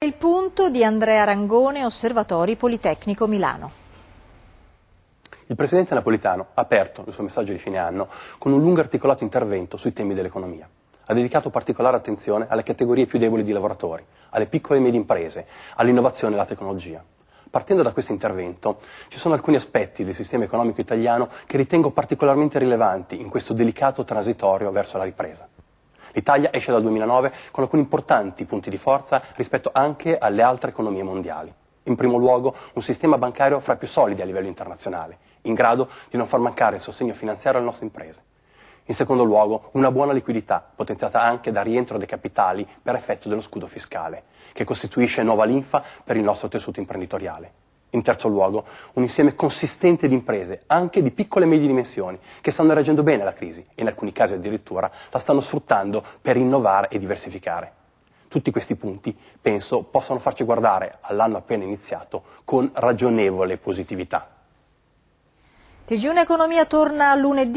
Il punto di Andrea Rangone, Osservatori Politecnico Milano. Il presidente napolitano ha aperto il suo messaggio di fine anno con un lungo articolato intervento sui temi dell'economia. Ha dedicato particolare attenzione alle categorie più deboli di lavoratori, alle piccole e medie imprese, all'innovazione e alla tecnologia. Partendo da questo intervento, ci sono alcuni aspetti del sistema economico italiano che ritengo particolarmente rilevanti in questo delicato transitorio verso la ripresa. L'Italia esce dal 2009 con alcuni importanti punti di forza rispetto anche alle altre economie mondiali. In primo luogo un sistema bancario fra i più solidi a livello internazionale, in grado di non far mancare il sostegno finanziario alle nostre imprese. In secondo luogo, una buona liquidità, potenziata anche dal rientro dei capitali per effetto dello scudo fiscale, che costituisce nuova linfa per il nostro tessuto imprenditoriale. In terzo luogo, un insieme consistente di imprese, anche di piccole e medie dimensioni, che stanno reagendo bene alla crisi e in alcuni casi addirittura la stanno sfruttando per innovare e diversificare. Tutti questi punti, penso, possano farci guardare all'anno appena iniziato con ragionevole positività. TG1 Economia torna lunedì.